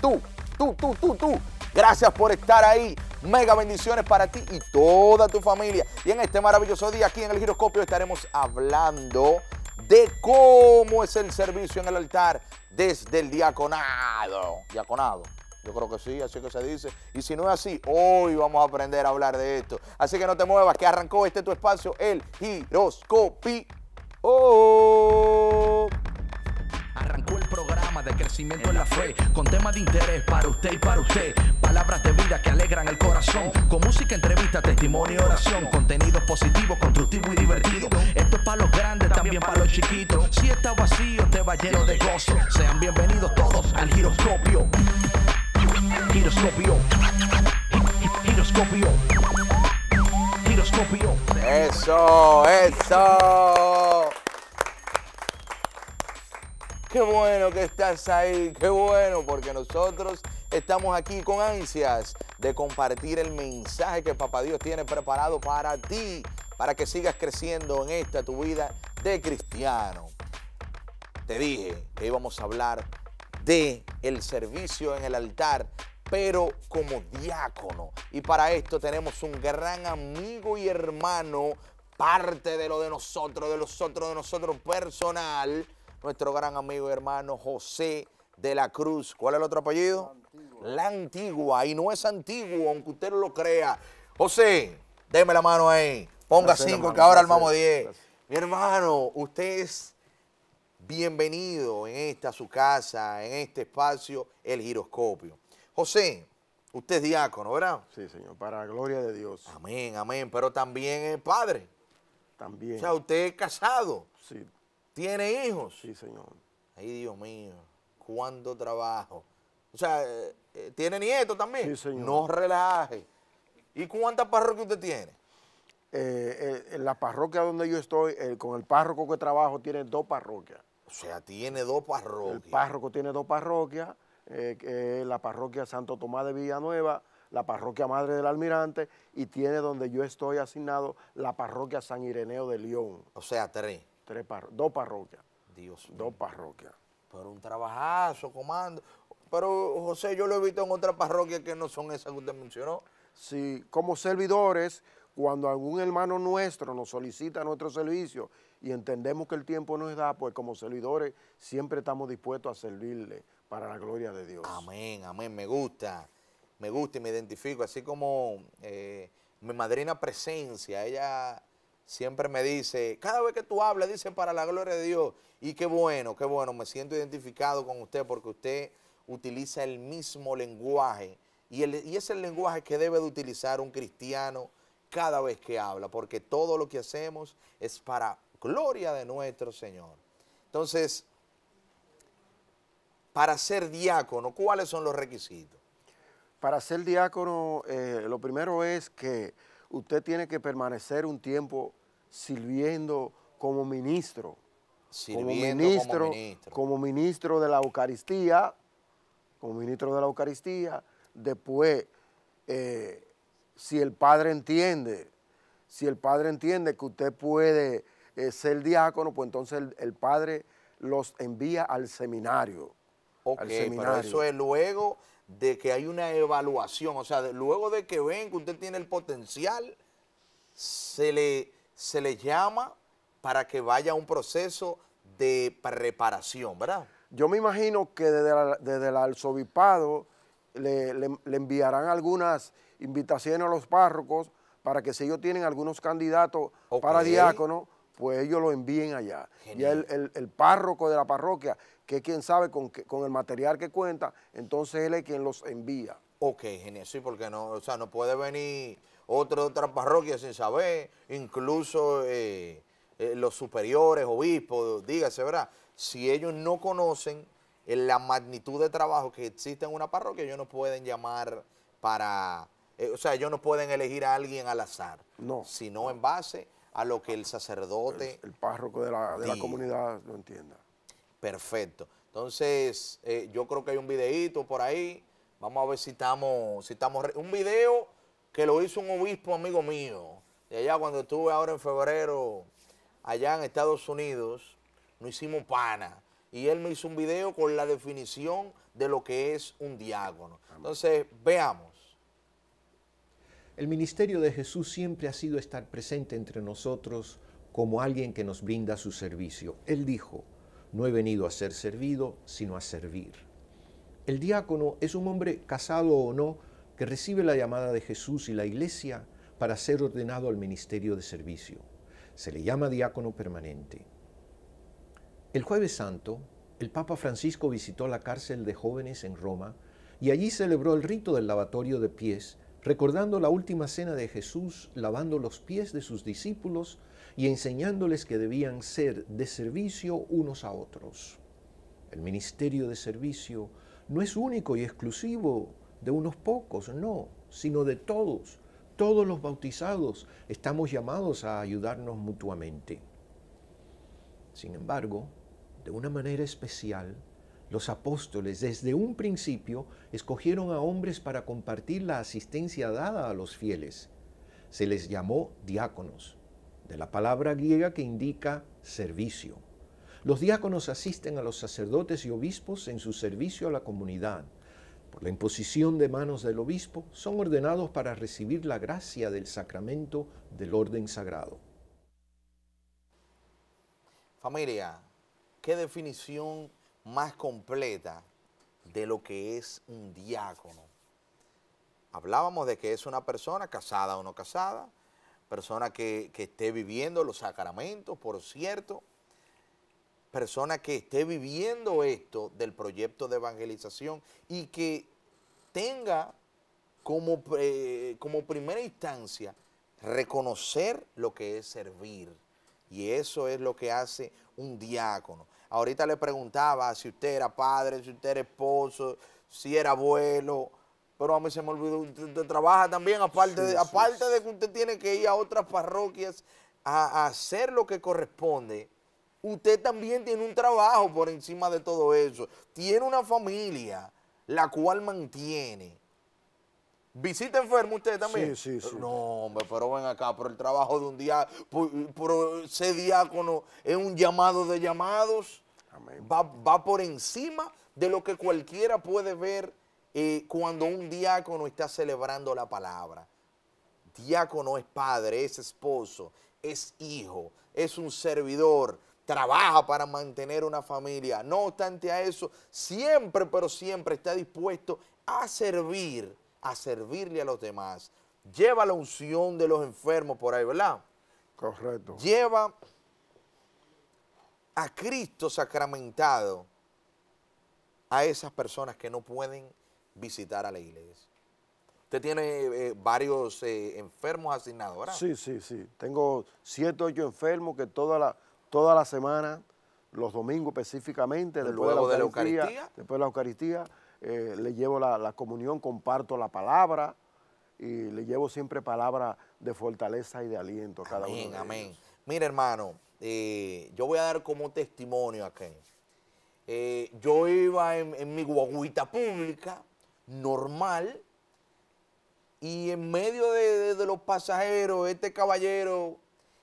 tú, tú, tú, tú, tú. Gracias por estar ahí. Mega bendiciones para ti y toda tu familia. Y en este maravilloso día aquí en el giroscopio estaremos hablando de cómo es el servicio en el altar desde el diaconado. Diaconado. Yo creo que sí, así que se dice. Y si no es así, hoy vamos a aprender a hablar de esto. Así que no te muevas, que arrancó este tu espacio, el giroscopio. con temas de interés para usted y para usted. Palabras de vida que alegran el corazón, con música, entrevista, testimonio y oración, Contenido positivo, constructivo y divertido Esto es para los grandes, también para los chiquitos. Si está vacío, te va lleno de gozo. Sean bienvenidos todos al giroscopio. Giroscopio. Giroscopio. Giroscopio. Eso, eso. qué bueno que estás ahí, qué bueno, porque nosotros estamos aquí con ansias de compartir el mensaje que Papá Dios tiene preparado para ti, para que sigas creciendo en esta tu vida de cristiano. Te dije que íbamos a hablar de el servicio en el altar, pero como diácono. Y para esto tenemos un gran amigo y hermano, parte de lo de nosotros, de los otros de nosotros personal, nuestro gran amigo y hermano José de la Cruz. ¿Cuál es el otro apellido? La Antigua. La Antigua. Y no es antiguo, aunque usted no lo crea. José, deme la mano ahí. Ponga cinco, que ahora armamos diez. Mi hermano, usted es bienvenido en esta su casa, en este espacio, el giroscopio. José, usted es diácono, ¿verdad? Sí, señor, para la gloria de Dios. Amén, amén, pero también es padre. También. O sea, usted es casado. Sí. ¿Tiene hijos? Sí, señor. Ay, Dios mío, cuánto trabajo. O sea, eh, eh, ¿tiene nietos también? Sí, señor. No relaje. ¿Y cuántas parroquias usted tiene? Eh, en la parroquia donde yo estoy, con el párroco que trabajo, tiene dos parroquias. O sea, tiene dos parroquias. El párroco tiene dos parroquias, la parroquia Santo Tomás de Villanueva, la parroquia Madre del Almirante, y tiene donde yo estoy asignado la parroquia San Ireneo de León. O sea, tres dos parroquias. Dios Dos parroquias. Pero un trabajazo, comando. Pero, José, yo lo he visto en otras parroquias que no son esas que usted mencionó. Sí, como servidores, cuando algún hermano nuestro nos solicita nuestro servicio y entendemos que el tiempo nos da, pues como servidores siempre estamos dispuestos a servirle para la gloria de Dios. Amén, amén, me gusta, me gusta y me identifico, así como eh, mi madrina presencia, ella siempre me dice, cada vez que tú hablas, Dicen para la gloria de Dios. Y qué bueno, qué bueno, me siento identificado con usted porque usted utiliza el mismo lenguaje. Y, es el lenguaje que debe de utilizar un cristiano cada vez que habla, porque todo lo que hacemos es para gloria de nuestro Señor. Entonces, para ser diácono, ¿cuáles son los requisitos? Para ser diácono, eh, lo primero es que usted tiene que permanecer un tiempo sirviendo como ministro. Como ministro, como ministro, de la Eucaristía, como ministro de la Eucaristía, después, eh, si el padre entiende, si el padre entiende que usted puede eh, ser diácono, pues entonces el, padre los envía al seminario. Ok, eso es luego de que hay una evaluación, o sea, luego de que ven que usted tiene el potencial, se le, se le llama para que vaya a un proceso de preparación, ¿verdad? Yo me imagino que desde, desde el arzobispado le, enviarán algunas invitaciones a los párrocos para que si ellos tienen algunos candidatos para diácono, pues ellos lo envíen allá. Y el, párroco de la parroquia que quien sabe con, con el material que cuenta, entonces él es quien los envía. Ok, genial, sí, porque no, sea, no puede venir otro de otra parroquia sin saber, incluso eh, eh, los superiores, obispos, dígase, ¿verdad? Si ellos no conocen eh, la magnitud de trabajo que existe en una parroquia, ellos no pueden llamar para, o sea, ellos no pueden elegir a alguien al azar, sino en base a lo que el sacerdote... El, el párroco de la, de la comunidad lo entienda. Perfecto. Entonces, eh, yo creo que hay un videíto por ahí. Vamos a ver si estamos, si estamos. Un video que lo hizo un obispo amigo mío. De allá cuando estuve ahora en febrero, allá en Estados Unidos, no hicimos pana. Y él me hizo un video con la definición de lo que es un diácono. Entonces, veamos. El ministerio de Jesús siempre ha sido estar presente entre nosotros como alguien que nos brinda su servicio. Él dijo, no he venido a ser servido, sino a servir. El diácono es un hombre casado o no que recibe la llamada de Jesús y la iglesia para ser ordenado al ministerio de servicio. Se le llama diácono permanente. El jueves santo, el Papa Francisco visitó la cárcel de jóvenes en Roma y allí celebró el rito del lavatorio de pies, recordando la última cena de Jesús lavando los pies de sus discípulos y enseñándoles que debían ser de servicio unos a otros. El ministerio de servicio no es único y exclusivo de unos pocos, no, sino de todos. Todos los bautizados estamos llamados a ayudarnos mutuamente. Sin embargo, de una manera especial, los apóstoles desde un principio escogieron a hombres para compartir la asistencia dada a los fieles. Se les llamó diáconos de la palabra griega que indica servicio. Los diáconos asisten a los sacerdotes y obispos en su servicio a la comunidad. Por la imposición de manos del obispo, son ordenados para recibir la gracia del sacramento del orden sagrado. Familia, ¿qué definición más completa de lo que es un diácono? Hablábamos de que es una persona casada o no casada, persona que, esté viviendo los sacramentos, por cierto, persona que esté viviendo esto del proyecto de evangelización y que tenga como, eh, como primera instancia reconocer lo que es servir. Y eso es lo que hace un diácono. Ahorita le preguntaba si usted era padre, si usted era esposo, si era abuelo, pero a mí se me olvidó, usted, trabaja también, aparte, de, aparte de que usted tiene que ir a otras parroquias a, hacer lo que corresponde, usted también tiene un trabajo por encima de todo eso. Tiene una familia la cual mantiene. ¿Visita enfermo usted también? Sí, sí, sí. No, hombre, pero ven acá, por el trabajo de un día, por, ese diácono es un llamado de llamados. Va, va por encima de lo que cualquiera puede ver y eh, cuando un diácono está celebrando la palabra. Diácono es padre, es esposo, es hijo, es un servidor, trabaja para mantener una familia. No obstante a eso, siempre, pero siempre está dispuesto a servir, a servirle a los demás. Lleva la unción de los enfermos por ahí, ¿verdad? Correcto. Lleva a Cristo sacramentado a esas personas que no pueden visitar a la iglesia. Usted tiene eh, varios eh, enfermos asignados, ¿verdad? Sí, sí, sí. Tengo siete, ocho enfermos que toda la, toda la semana, los domingos específicamente, después, de, la Eucaristía, después de la Eucaristía, eh, le llevo la, comunión, comparto la palabra y le llevo siempre palabra de fortaleza y de aliento a cada amén, uno. Amén, amén. Mira, hermano, yo voy a dar como testimonio aquí. yo iba en, mi guaguita pública, normal y en medio de, los pasajeros, este caballero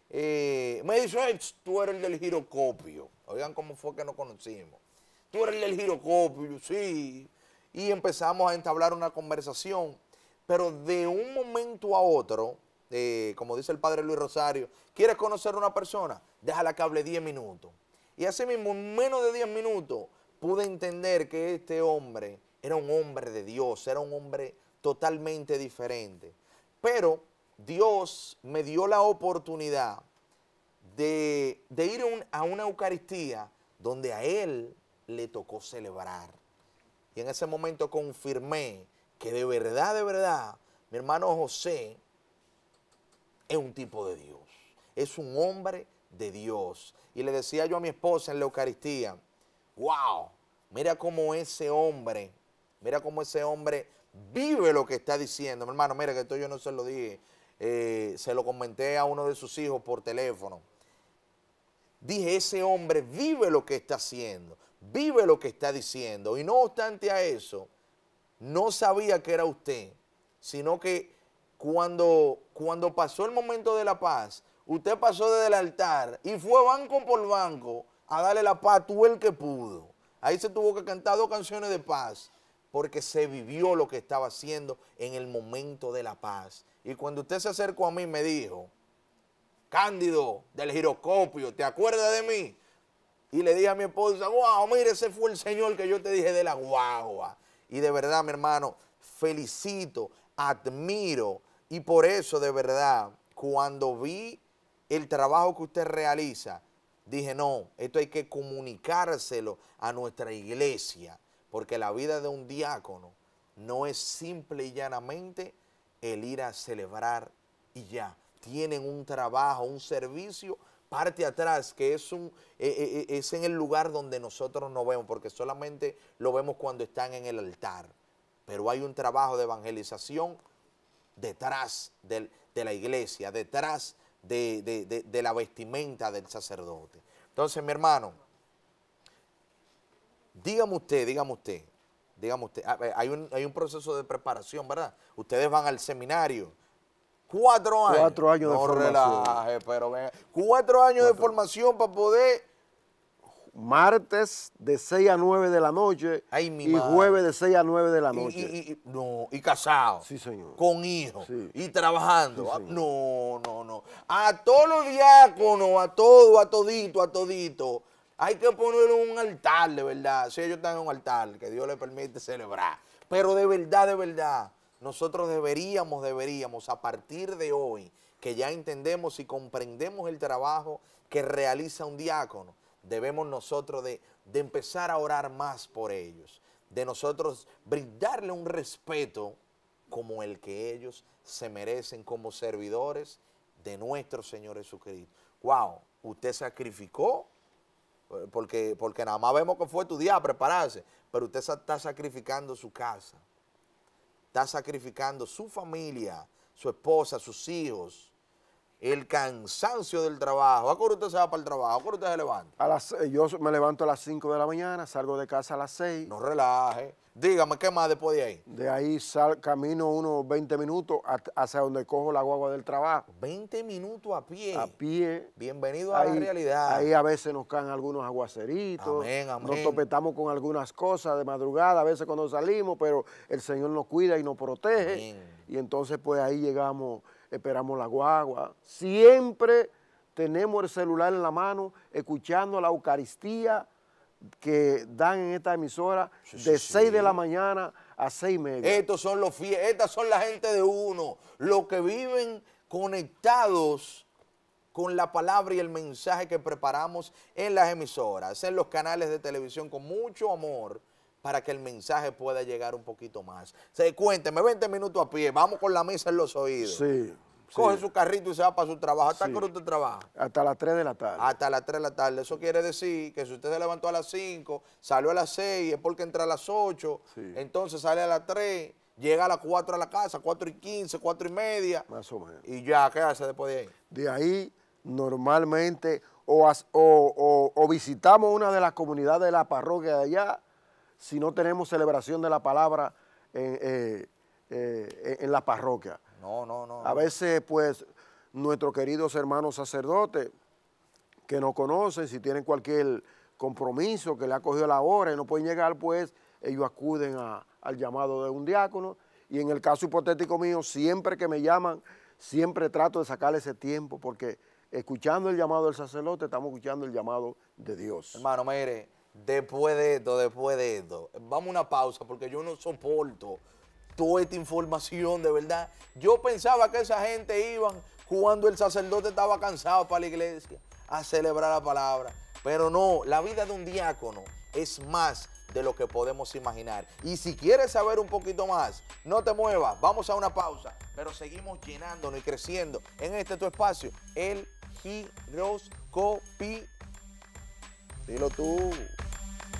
eh, me dice, tú eres el del girocopio. Oigan cómo fue que nos conocimos. Tú eres el del girocopio, sí. Y empezamos a entablar una conversación, pero de un momento a otro, eh, como dice el padre Luis Rosario, ¿quieres conocer a una persona? Déjala que hable 10 minutos. Y así mismo, en menos de 10 minutos, pude entender que este hombre era un hombre de Dios, era un hombre totalmente diferente. Pero Dios me dio la oportunidad de, ir a una Eucaristía donde a él le tocó celebrar. Y en ese momento confirmé que de verdad, de verdad, mi hermano José es un tipo de Dios, es un hombre de Dios. Y le decía yo a mi esposa en la Eucaristía, wow, mira cómo ese hombre Mira cómo ese hombre vive lo que está diciendo. Mi hermano, mira que esto yo no se lo dije. Eh, se lo comenté a uno de sus hijos por teléfono. Dije, ese hombre vive lo que está haciendo, vive lo que está diciendo. Y no obstante a eso, no sabía que era usted, sino que cuando, cuando pasó el momento de la paz, usted pasó desde el altar y fue banco por banco a darle la paz a todo el que pudo. Ahí se tuvo que cantar dos canciones de paz porque se vivió lo que estaba haciendo en el momento de la paz. Y cuando usted se acercó a mí me dijo, Cándido del giroscopio, ¿te acuerdas de mí? Y le dije a mi esposa, wow, mire, ese fue el Señor que yo te dije de la guagua. Y de verdad, mi hermano, felicito, admiro. Y por eso, de verdad, cuando vi el trabajo que usted realiza, dije, no, esto hay que comunicárselo a nuestra iglesia. Porque la vida de un diácono no es simple y llanamente el ir a celebrar y ya. Tienen un trabajo, un servicio, parte atrás, que es, un, eh, eh, eh, es en el lugar donde nosotros no vemos, porque solamente lo vemos cuando están en el altar. Pero hay un trabajo de evangelización detrás de la iglesia, detrás de la vestimenta del sacerdote. Entonces, mi hermano, Dígame usted, dígame usted, dígame usted, ah, eh, hay un, proceso de preparación, ¿verdad? Ustedes van al seminario, cuatro años. Cuatro años de formación. pero Cuatro años de formación para poder... Martes de 6 a 9 de la noche y jueves de 6 a 9 de la noche. Y, no, y casado. Sí, señor. Con hijos. Y trabajando. no, no, no. A todos los diáconos, a todo, a todito, a todito hay que ponerle un altar, de verdad. Si ellos están en un altar, que Dios les permite celebrar. Pero de verdad, de verdad, nosotros deberíamos, deberíamos, a partir de hoy, que ya entendemos y comprendemos el trabajo que realiza un diácono, debemos nosotros de, de empezar a orar más por ellos, de nosotros brindarle un respeto como el que ellos se merecen como servidores de nuestro Señor Jesucristo. Wow, usted sacrificó eh, porque, porque nada más vemos que fue tu día a prepararse, pero usted está sacrificando su casa, está sacrificando su familia, su esposa, sus hijos, el cansancio del trabajo. ¿A cuándo usted se va para el trabajo? ¿A cuándo usted se levanta? Eh, yo me levanto a las 5 de la mañana, salgo de casa a las 6. No relaje. Dígame, ¿qué más después de ahí? De ahí sal, camino unos 20 minutos hacia donde cojo la guagua del trabajo. 20 minutos a pie. A pie. Bienvenido a la realidad. Ahí a veces nos caen algunos aguaceritos. Amén, amén. Nos topetamos con algunas cosas de madrugada, a veces cuando salimos, pero el Señor nos cuida y nos protege. Y entonces pues ahí llegamos esperamos la guagua, siempre tenemos el celular en la mano, escuchando la Eucaristía que dan en esta emisora de 6 de la mañana a 6 media. Estos son los fieles, estas son la gente de uno, los que viven conectados con la palabra y el mensaje que preparamos en las emisoras, en los canales de televisión, con mucho amor para que el mensaje pueda llegar un poquito más. Se cuénteme, 20 minutos a pie, vamos con la mesa en los oídos. Sí. Coge su carrito y se va para su trabajo. ¿Hasta sí. trabaja? Hasta las 3 de la tarde. Hasta las 3 de la tarde. Eso quiere decir que si usted se levantó a las 5, salió a las 6, es porque entra a las 8, entonces sale a las 3, llega a las 4 a la casa, 4 y 15, 4 y media. Más o menos. Y ya, ¿qué hace después de ahí? De ahí, normalmente, o, o visitamos una de las comunidades de la parroquia de allá, si no tenemos celebración de la palabra en, eh, eh, la parroquia. No, no, no. A veces, pues, nuestros queridos hermanos sacerdotes que no conocen, si tienen cualquier compromiso que le ha cogido la hora y no pueden llegar, pues, ellos acuden al llamado de un diácono. Y en el caso hipotético mío, siempre que me llaman, siempre trato de sacar ese tiempo porque escuchando el llamado del sacerdote, estamos escuchando el llamado de Dios. Hermano, mire, Después de esto, después de esto. Vamos a una pausa porque yo no soporto toda esta información, de verdad. Yo pensaba que esa gente iba cuando el sacerdote estaba cansado para la iglesia a celebrar la palabra. Pero no, la vida de un diácono es más de lo que podemos imaginar. Y si quieres saber un poquito más, no te muevas, vamos a una pausa, pero seguimos llenándonos y creciendo en este tu espacio, el giroscopio. Dilo tú.